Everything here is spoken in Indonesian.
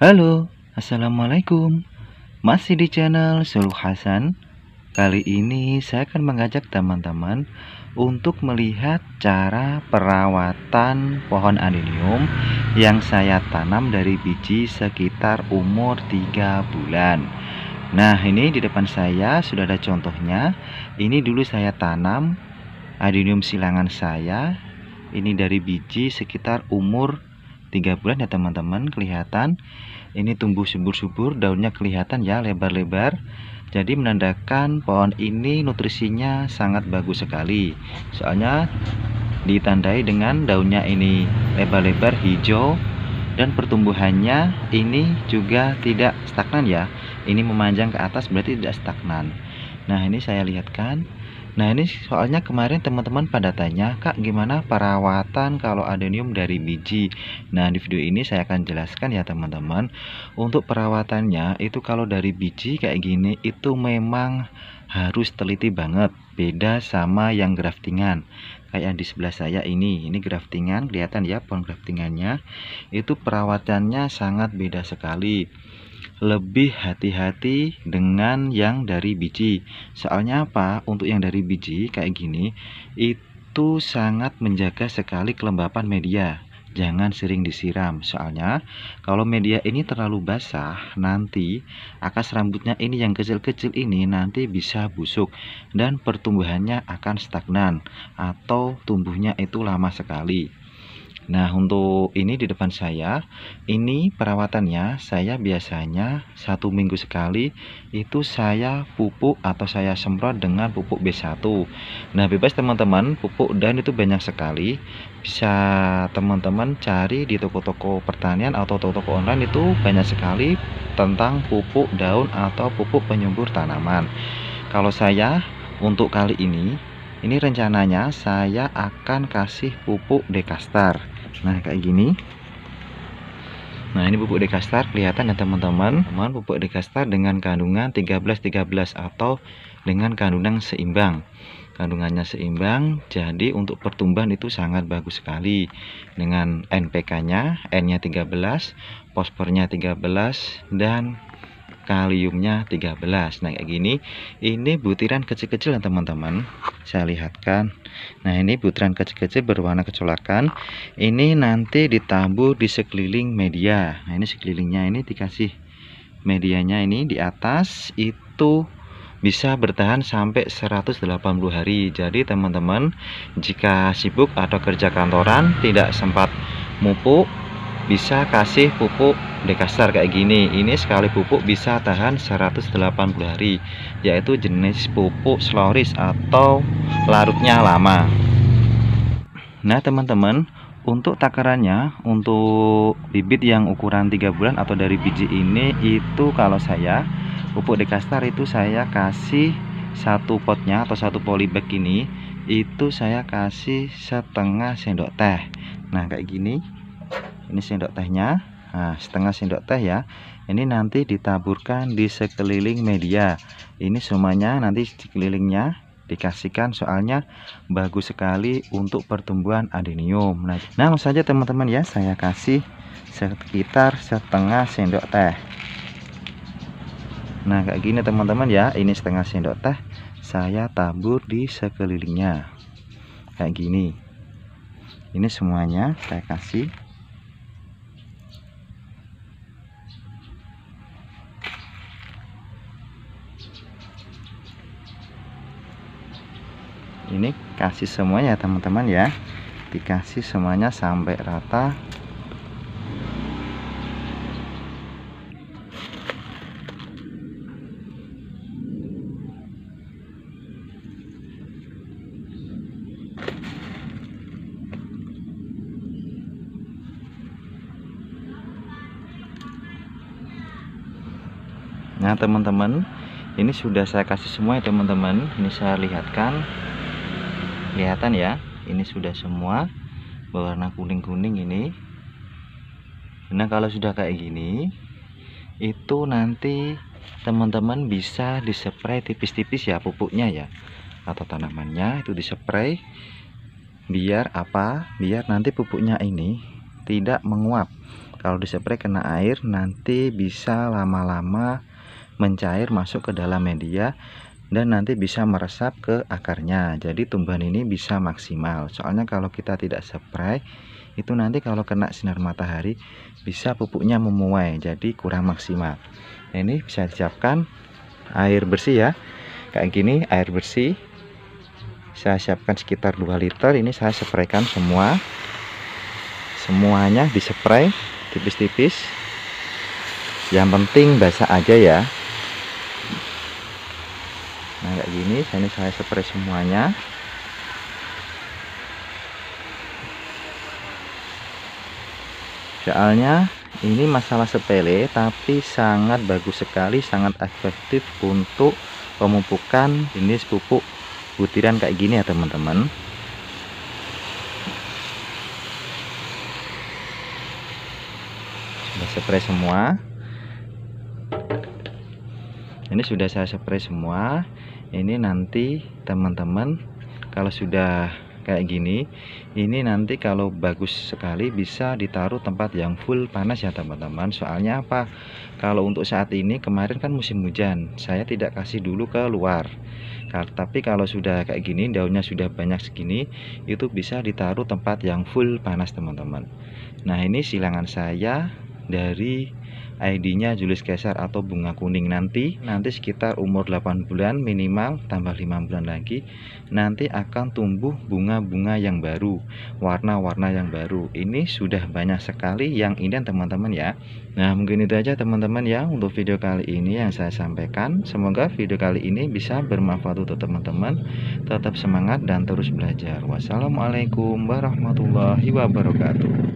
Halo, Assalamualaikum Masih di channel Suluh Hasan Kali ini saya akan mengajak teman-teman Untuk melihat cara perawatan pohon adenium Yang saya tanam dari biji sekitar umur 3 bulan Nah ini di depan saya sudah ada contohnya Ini dulu saya tanam adenium silangan saya Ini dari biji sekitar umur tiga bulan ya teman-teman kelihatan ini tumbuh subur-subur daunnya kelihatan ya lebar-lebar jadi menandakan pohon ini nutrisinya sangat bagus sekali soalnya ditandai dengan daunnya ini lebar-lebar hijau dan pertumbuhannya ini juga tidak stagnan ya ini memanjang ke atas berarti tidak stagnan nah ini saya lihatkan Nah ini soalnya kemarin teman-teman pada tanya Kak gimana perawatan kalau adenium dari biji Nah di video ini saya akan jelaskan ya teman-teman Untuk perawatannya itu kalau dari biji kayak gini itu memang harus teliti banget Beda sama yang graftingan Kayak yang di sebelah saya ini Ini graftingan kelihatan ya pohon graftingannya Itu perawatannya sangat beda sekali lebih hati-hati dengan yang dari biji. Soalnya apa? Untuk yang dari biji kayak gini itu sangat menjaga sekali kelembapan media. Jangan sering disiram, soalnya kalau media ini terlalu basah, nanti akas rambutnya ini yang kecil-kecil ini nanti bisa busuk dan pertumbuhannya akan stagnan atau tumbuhnya itu lama sekali. Nah untuk ini di depan saya ini perawatannya saya biasanya satu minggu sekali itu saya pupuk atau saya semprot dengan pupuk B1 Nah bebas teman-teman pupuk dan itu banyak sekali bisa teman-teman cari di toko-toko pertanian atau toko-toko online itu banyak sekali tentang pupuk daun atau pupuk penyumbur tanaman Kalau saya untuk kali ini ini rencananya saya akan kasih pupuk dekastar nah kayak gini Nah ini pupuk dekastar kelihatan ya teman-teman teman Pupuk dekastar dengan kandungan 13-13 atau dengan kandungan seimbang Kandungannya seimbang jadi untuk pertumbuhan itu sangat bagus sekali Dengan NPK nya N nya 13 fosfornya 13 dan kaliumnya 13 nah kayak gini ini butiran kecil-kecil ya, teman-teman saya lihatkan nah ini butiran kecil-kecil berwarna kecolakan ini nanti ditabur di sekeliling media nah ini sekelilingnya ini dikasih medianya ini di atas itu bisa bertahan sampai 180 hari jadi teman-teman jika sibuk atau kerja kantoran tidak sempat mupuk bisa kasih pupuk dekaster kayak gini ini sekali pupuk bisa tahan 180 hari yaitu jenis pupuk sloris atau larutnya lama nah teman-teman untuk takarannya untuk bibit yang ukuran 3 bulan atau dari biji ini itu kalau saya pupuk dekaster itu saya kasih satu potnya atau satu polybag ini itu saya kasih setengah sendok teh nah kayak gini ini sendok tehnya nah, setengah sendok teh ya ini nanti ditaburkan di sekeliling media ini semuanya nanti sekelilingnya dikasihkan soalnya bagus sekali untuk pertumbuhan adenium nah, nah langsung saja teman-teman ya saya kasih sekitar setengah sendok teh nah kayak gini teman-teman ya ini setengah sendok teh saya tabur di sekelilingnya kayak gini ini semuanya saya kasih ini kasih semuanya teman-teman ya dikasih semuanya sampai rata Nah teman-teman ini sudah saya kasih semua ya teman-teman Ini saya lihatkan kelihatan ya ini sudah semua berwarna kuning-kuning ini nah kalau sudah kayak gini itu nanti teman-teman bisa disepray tipis-tipis ya pupuknya ya atau tanamannya itu disepray biar apa biar nanti pupuknya ini tidak menguap kalau disepray kena air nanti bisa lama-lama mencair masuk ke dalam media dan nanti bisa meresap ke akarnya jadi tumbuhan ini bisa maksimal soalnya kalau kita tidak spray itu nanti kalau kena sinar matahari bisa pupuknya memuai jadi kurang maksimal ini bisa siapkan air bersih ya kayak gini air bersih saya siapkan sekitar 2 liter ini saya spraykan semua semuanya dispray tipis-tipis yang penting basah aja ya Gini, saya ini saya spray semuanya soalnya ini masalah sepele tapi sangat bagus sekali sangat efektif untuk pemupukan jenis pupuk butiran kayak gini ya teman-teman sudah spray semua ini sudah saya spray semua ini nanti teman-teman kalau sudah kayak gini ini nanti kalau bagus sekali bisa ditaruh tempat yang full panas ya teman-teman soalnya apa kalau untuk saat ini kemarin kan musim hujan saya tidak kasih dulu ke luar tapi kalau sudah kayak gini daunnya sudah banyak segini itu bisa ditaruh tempat yang full panas teman-teman nah ini silangan saya dari ID-nya Julius Caesar atau bunga kuning nanti nanti sekitar umur 8 bulan minimal tambah 5 bulan lagi nanti akan tumbuh bunga-bunga yang baru warna-warna yang baru ini sudah banyak sekali yang indah teman-teman ya Nah mungkin itu aja teman-teman ya untuk video kali ini yang saya sampaikan Semoga video kali ini bisa bermanfaat untuk teman-teman Tetap semangat dan terus belajar Wassalamualaikum warahmatullahi wabarakatuh